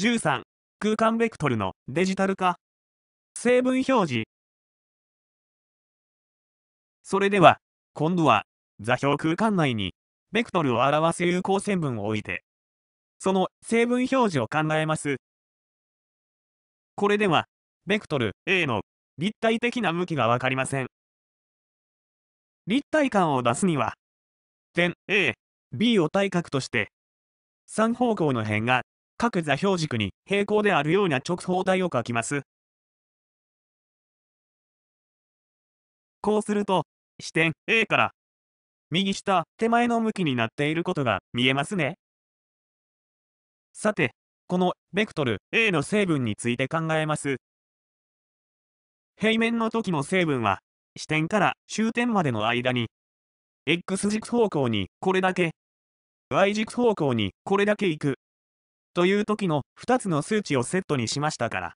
13空間ベクトルのデジタル化成分表示それでは今度は座標空間内にベクトルを表す有効線分を置いてその成分表示を考えますこれではベクトル A の立体的な向きが分かりません立体感を出すには点 A B を対角として3方向の辺が各座標軸に平行であるような直方体を書きます。こうすると、視点 A から右下手前の向きになっていることが見えますね。さて、このベクトル A の成分について考えます。平面の時の成分は、視点から終点までの間に、X 軸方向にこれだけ、Y 軸方向にこれだけ行くという時の2つの数値をセットにしましたから。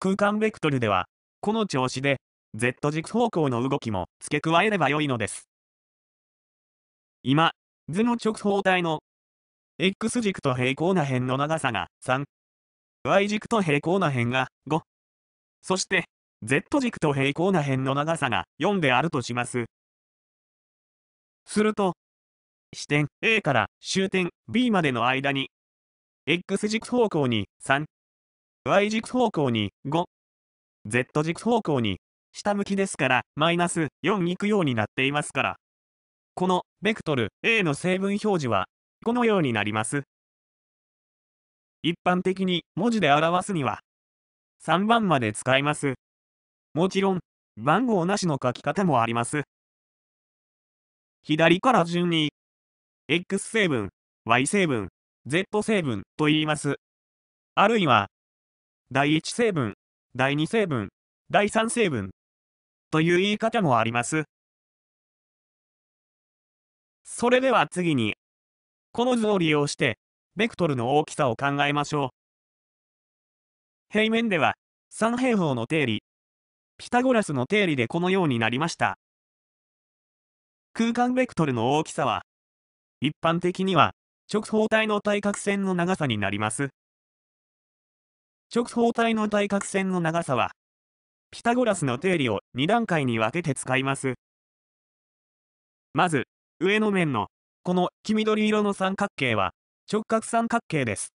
空間ベクトルでは、この調子で、Z 軸方向の動きも付け加えればよいのです。今、図の直方体の X 軸と平行な辺の長さが3、Y 軸と平行な辺が5、そして Z 軸と平行な辺の長さが4であるとします。すると、視点 A から終点 B までの間に X 軸方向に3、Y 軸方向に5、Z 軸方向に下向きですから、マイナス4行くようになっていますから。この、ベクトル A の成分表示は、このようになります。一般的に文字で表すには、3番まで使います。もちろん、番号なしの書き方もあります。左から順に、X 成分、Y 成分、Z 成分と言います。あるいは、第1成分、第2成分、第3成分という言い方もあります。それでは次に、この図を利用して、ベクトルの大きさを考えましょう。平面では、三平方の定理、ピタゴラスの定理でこのようになりました。空間ベクトルの大きさは、一般的には、直方体の対角線の長さになります。直方体の対角線の長さは、ピタゴラスの定理を2段階に分けて使います。まず、上の面の、この黄緑色の三角形は、直角三角形です。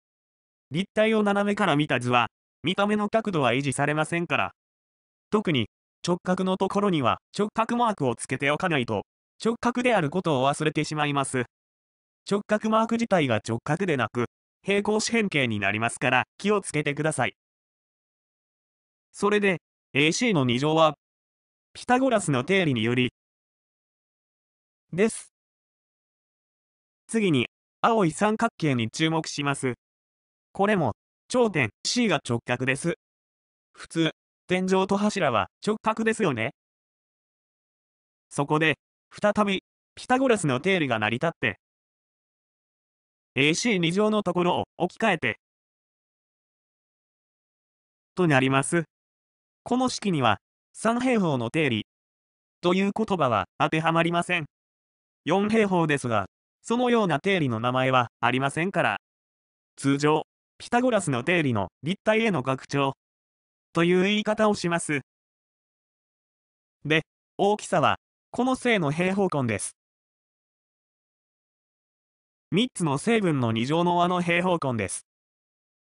立体を斜めから見た図は、見た目の角度は維持されませんから。特に、直角のところには直角マークをつけておかないと、直角であることを忘れてしまいます。直角マーク自体が直角でなく、平行四辺形になりますから、気をつけてください。それで、AC の2乗は、ピタゴラスの定理により、です。次に、青い三角形に注目します。これも、頂点 C が直角です。普通、天井と柱は直角ですよね。そこで、再び、ピタゴラスの定理が成り立って、AC2 乗のところを置き換えて、となります。この式には、3平方の定理、という言葉は当てはまりません。4平方ですが、そのような定理の名前はありませんから、通常、ピタゴラスの定理の立体への拡張、という言い方をします。で、大きさは、この正の平方根です。3つの成分の2乗の和の平方根です。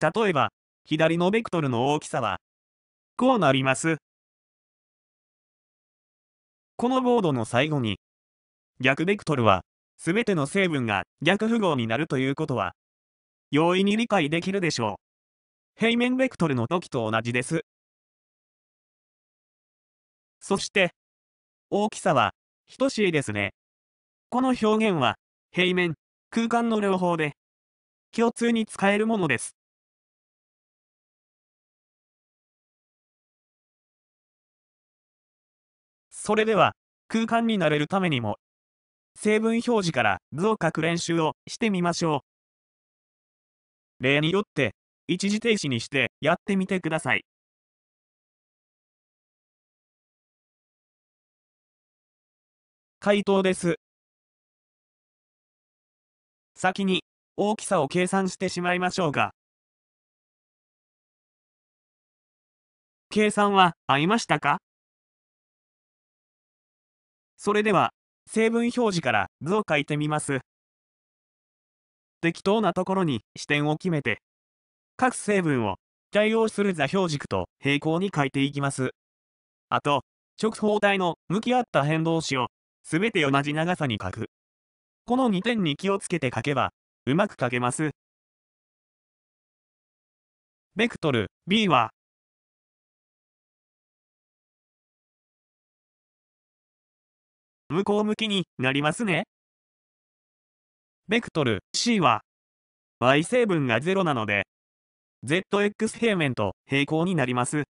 例えば、左のベクトルの大きさは、こうなります。このボードの最後に、逆ベクトルは、すべての成分が逆符号になるということは、容易に理解できるでしょう。平面ベクトルの時と同じです。そして、大きさは、等しいですね。この表現は、平面、空間の両方で、共通に使えるものです。それでは、空間に慣れるためにも、成分表示から図を書く練習をしてみましょう。例によって、一時停止にしてやってみてください。回答です。先に大きさを計算してしまいましょうが。計算は合いましたかそれでは成分表示から図を書いてみます。適当なところに視点を決めて各成分を対応する座標軸と平行に書いていきます。あと直方体の向き合った変動子を全て同じ長さに書く。この2点に気をつけて書けば、うまく書けます。ベクトル B は、向こう向きになりますね。ベクトル C は、y 成分が0なので、zx 平面と平行になります。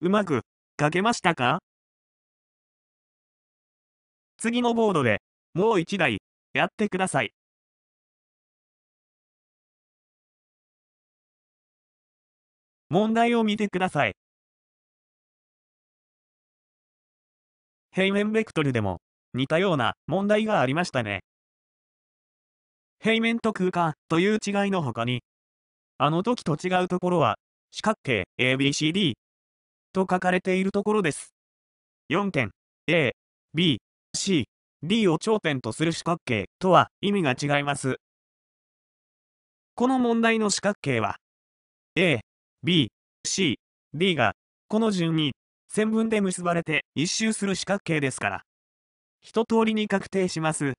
うまく書けましたか次のボードで、もう1台、やってください。問題を見てください。平面ベクトルでも、似たような問題がありましたね。平面と空間という違いの他に、あの時と違うところは、四角形 ABCD と書かれているところです。4点 A、B し D を頂点とする四角形とは意味が違います。この問題の四角形は A、B、C、D がこの順に線分で結ばれて一周する四角形ですから、一通りに確定します。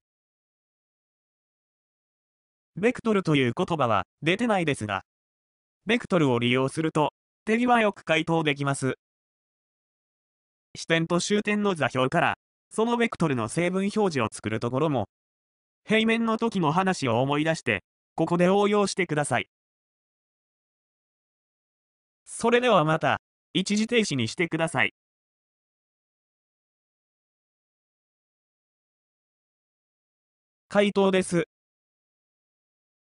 ベクトルという言葉は出てないですが、ベクトルを利用すると、手際よく回答できます。視点と終点の座標からそのベクトルの成分表示を作るところも、平面の時の話を思い出して、ここで応用してください。それではまた、一時停止にしてください。回答です。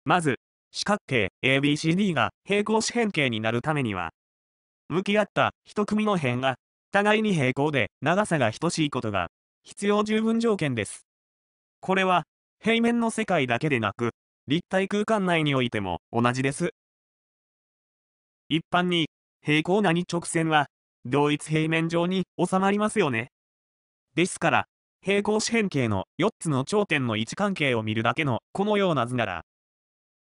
まず、四角形 ABCD が平行四辺形になるためには、向き合った一組の辺が互いに平行で長さが等しいことが必要十分条件です。これは、平面の世界だけでなく、立体空間内においても同じです。一般に、平行な2直線は、同一平面上に収まりますよね。ですから、平行四辺形の4つの頂点の位置関係を見るだけのこのような図なら、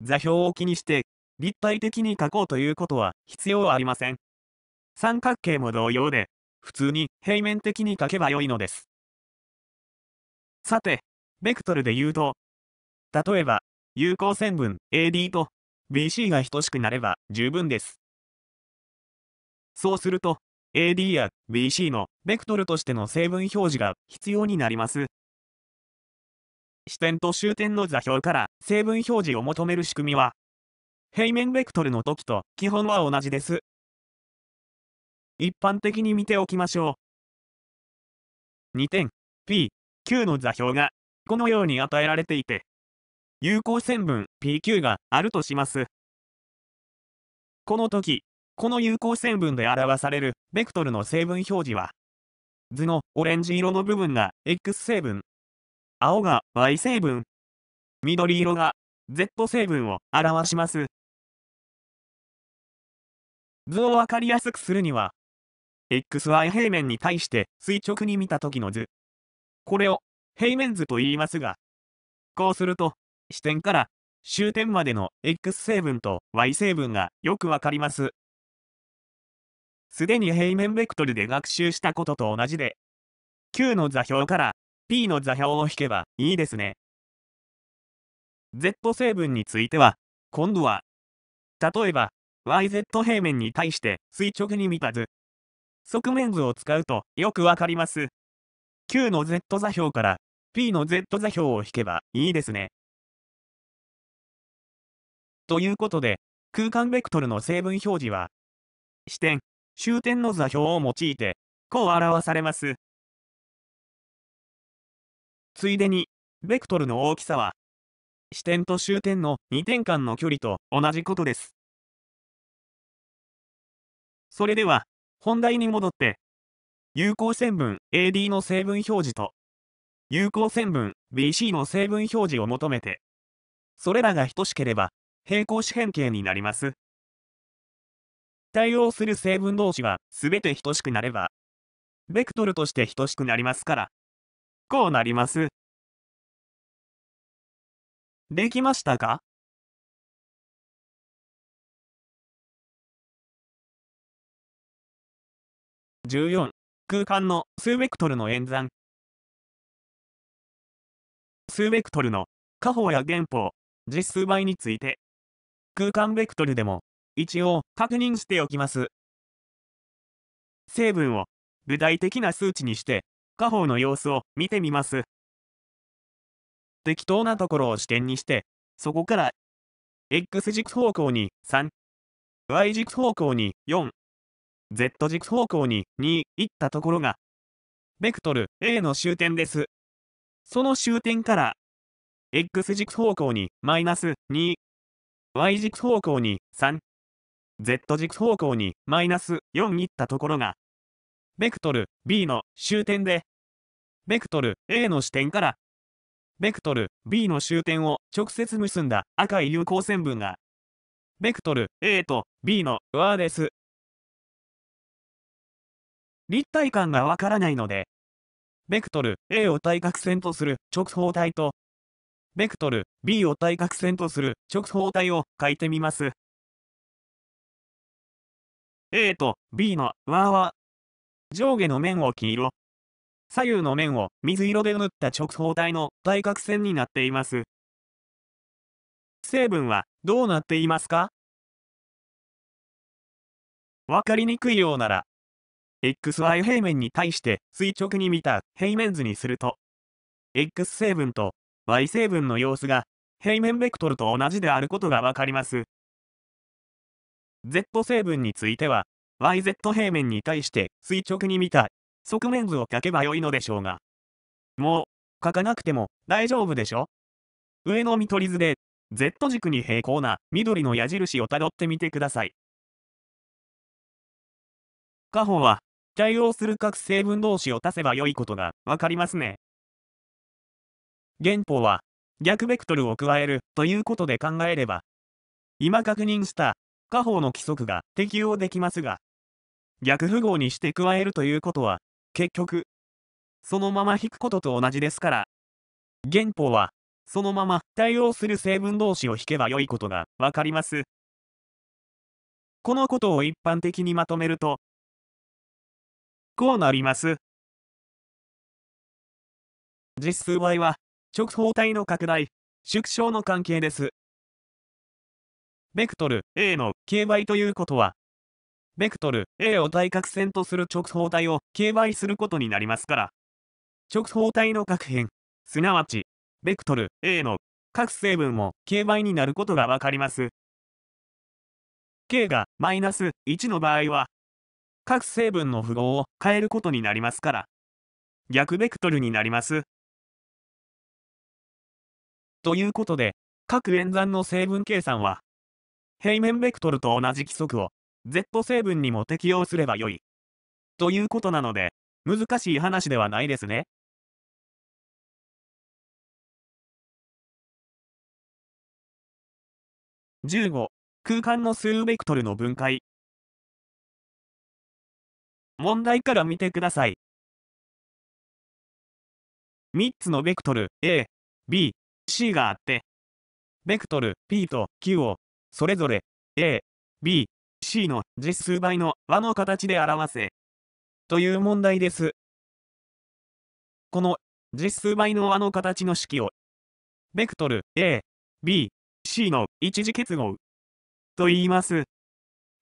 座標を気にして立体的に書こうということは必要ありません。三角形も同様で、普通に平面的に書けばよいのです。さて、ベクトルで言うと、例えば、有効線分 AD と BC が等しくなれば十分です。そうすると、AD や BC のベクトルとしての成分表示が必要になります。視点と終点の座標から成分表示を求める仕組みは、平面ベクトルの時と基本は同じです。一般的に見ておきましょう。2点、P、Q の座標が、このように与えられていて、有効線分 PQ があるとします。この時、この有効線分で表されるベクトルの成分表示は、図のオレンジ色の部分が X 成分、青が Y 成分、緑色が Z 成分を表します。図を分かりやすくするには、XY 平面に対して垂直に見た時の図これを平面図と言いますが、こうすると、視点から終点までの X 成分と Y 成分がよくわかります。すでに平面ベクトルで学習したことと同じで、Q の座標から P の座標を引けばいいですね。Z 成分については、今度は、例えば、YZ 平面に対して垂直に満たず、側面図を使うとよくわかります。Q の Z 座標から P の Z 座標を引けばいいですね。ということで、空間ベクトルの成分表示は、視点、終点の座標を用いて、こう表されます。ついでに、ベクトルの大きさは、視点と終点の2点間の距離と同じことです。それでは、本題に戻って、有効成分 AD の成分表示と、有効成分 BC の成分表示を求めて、それらが等しければ、平行四辺形になります。対応する成分同士は全て等しくなれば、ベクトルとして等しくなりますから、こうなります。できましたか14空間の数ベクトルの演算数ベクトルの加法や原法実数倍について空間ベクトルでも一応確認しておきます成分を具体的な数値にして加法の様子を見てみます適当なところを支点にしてそこから x 軸方向に 3y 軸方向に4 Z 軸方向に2行ったところが、ベクトル A の終点です。その終点から、X 軸方向にマイナス2、Y 軸方向に3、Z 軸方向にマイナス4行ったところが、ベクトル B の終点で、ベクトル A の視点から、ベクトル B の終点を直接結んだ赤い有効線分が、ベクトル A と B の和です。立体感がわからないので、ベクトル A を対角線とする直方体と、ベクトル B を対角線とする直方体を書いてみます。A と B の和は、上下の面を黄色、左右の面を水色で塗った直方体の対角線になっています。成分はどうなっていますかわかりにくいようなら XY 平面に対して垂直に見た平面図にすると、X 成分と Y 成分の様子が平面ベクトルと同じであることがわかります。Z 成分については、YZ 平面に対して垂直に見た側面図を書けばよいのでしょうが、もう書かなくても大丈夫でしょ上の見取り図で Z 軸に平行な緑の矢印をたどってみてください。下方は対応する各成分同士を足せば良いことがわかりますね。原法は、逆ベクトルを加えるということで考えれば、今確認した下方の規則が適用できますが、逆符号にして加えるということは、結局、そのまま引くことと同じですから、原法は、そのまま対応する成分同士を引けば良いことがわかります。このことを一般的にまとめると、こうなります。実数倍は、直方体の拡大、縮小の関係です。ベクトル A の k 倍ということは、ベクトル A を対角線とする直方体を k 倍することになりますから、直方体の各辺、すなわち、ベクトル A の各成分も k 倍になることがわかります。K がマイナス1の場合は、各成分の符号を変えることになりますから、逆ベクトルになります。ということで、各演算の成分計算は、平面ベクトルと同じ規則を Z 成分にも適用すればよい。ということなので、難しい話ではないですね。15空間の数ベクトルの分解問題から見てください。3つのベクトル A、B、C があって、ベクトル P と Q を、それぞれ A、B、C の実数倍の和の形で表せ。という問題です。この実数倍の和の形の式を、ベクトル A、B、C の一次結合と言います。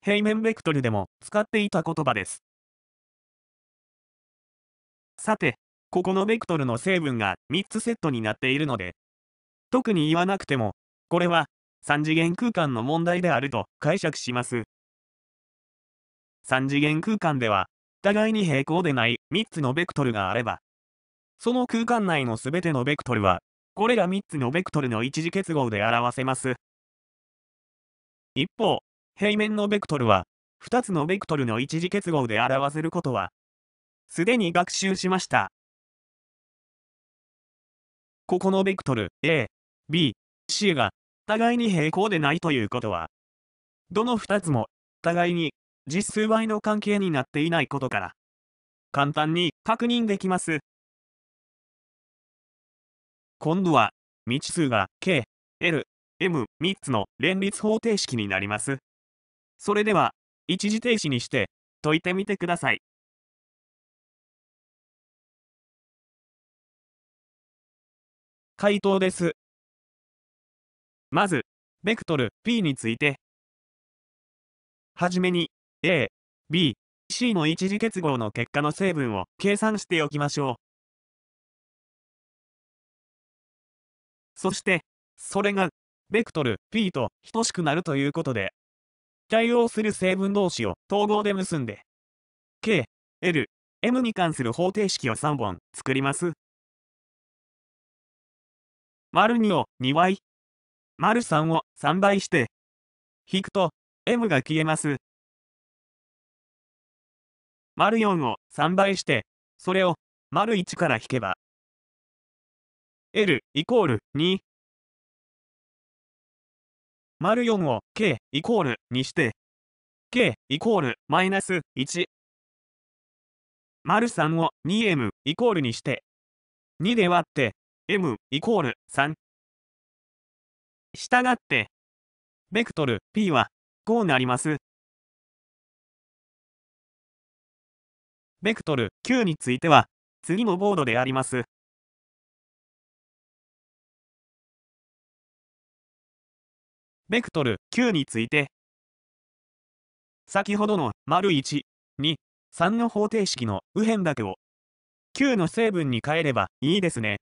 平面ベクトルでも使っていた言葉です。さて、ここのベクトルの成分が3つセットになっているので、特に言わなくても、これは3次元空間の問題であると解釈します。3次元空間では、互いに平行でない3つのベクトルがあれば、その空間内の全てのベクトルは、これら3つのベクトルの一次結合で表せます。一方、平面のベクトルは、2つのベクトルの一次結合で表せることはすでに学習しました。ここのベクトル A、B、C が互いに平行でないということは、どの2つも互いに実数倍の関係になっていないことから、簡単に確認できます。今度は、未知数が K、L、M、3つの連立方程式になります。それでは、一時停止にして、解いてみてください。回答です。まず、ベクトル P について。はじめに、A、B、C の一次結合の結果の成分を計算しておきましょう。そして、それが、ベクトル P と等しくなるということで、対応する成分同士を統合で結んで、K、L、M に関する方程式を3本作ります。丸2を2倍、丸3を3倍して、引くと、m が消えます。丸4を3倍して、それを、丸1から引けば、L イコール2。丸4を K イコールにして、K イコールマイナス1。丸3を 2M イコールにして、2で割って、m イコール3。したがって、ベクトル p は5なります。ベクトル q については、次のボードであります。ベクトル q について、先ほどの丸1、2、3の方程式の右辺だけを q の成分に変えればいいですね。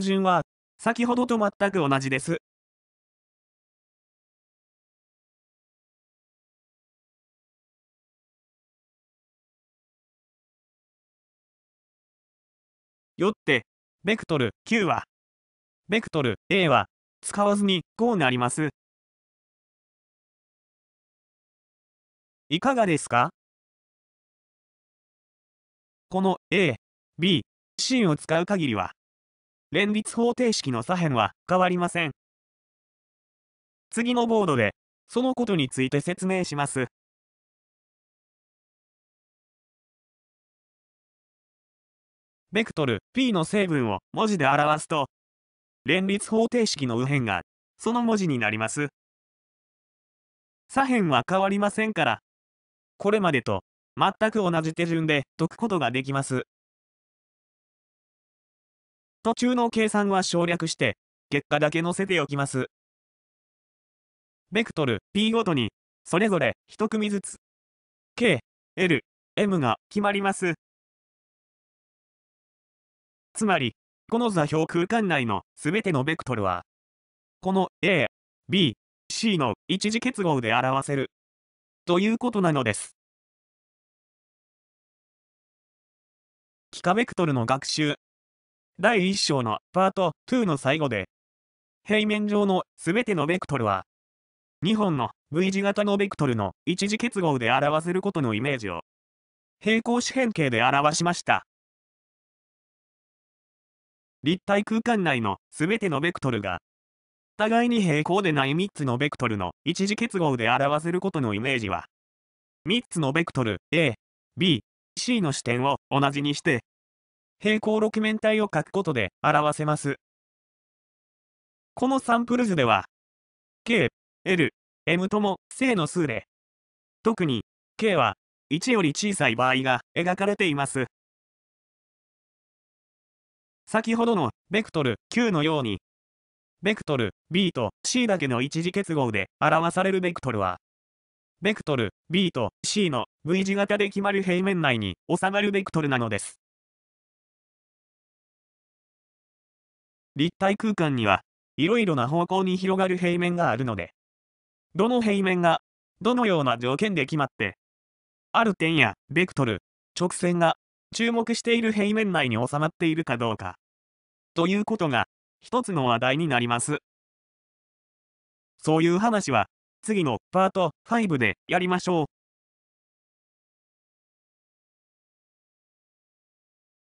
手順は、先ほどと全く同じです。よって、ベクトル Q は、ベクトル A は、使わずにこうなります。いかがですかこの A、B、C を使う限りは、連立方程式の左辺は変わりません。次のボードで、そのことについて説明します。ベクトル P の成分を文字で表すと、連立方程式の右辺が、その文字になります。左辺は変わりませんから、これまでと全く同じ手順で解くことができます。途中の計算は省略して、結果だけ載せておきます。ベクトル P ごとに、それぞれ1組ずつ、K、L、M が決まります。つまり、この座標空間内のすべてのベクトルは、この A、B、C の一次結合で表せる、ということなのです。幾何ベクトルの学習第1章のパート2の最後で、平面上の全てのベクトルは、2本の V 字型のベクトルの一次結合で表せることのイメージを、平行四辺形で表しました。立体空間内の全てのベクトルが、互いに平行でない3つのベクトルの一次結合で表せることのイメージは、3つのベクトル A、B、C の視点を同じにして平行六面体を書くことで表せます。このサンプル図では、K、L、M とも正の数で、特に K は1より小さい場合が描かれています。先ほどのベクトル Q のように、ベクトル B と C だけの一次結合で表されるベクトルは、ベクトル B と C の V 字型で決まる平面内に収まるベクトルなのです。立体空間には、いろいろな方向に広がる平面があるので、どの平面が、どのような条件で決まって、ある点や、ベクトル、直線が、注目している平面内に収まっているかどうか、ということが、一つの話題になります。そういう話は、次のパート5でやりましょう。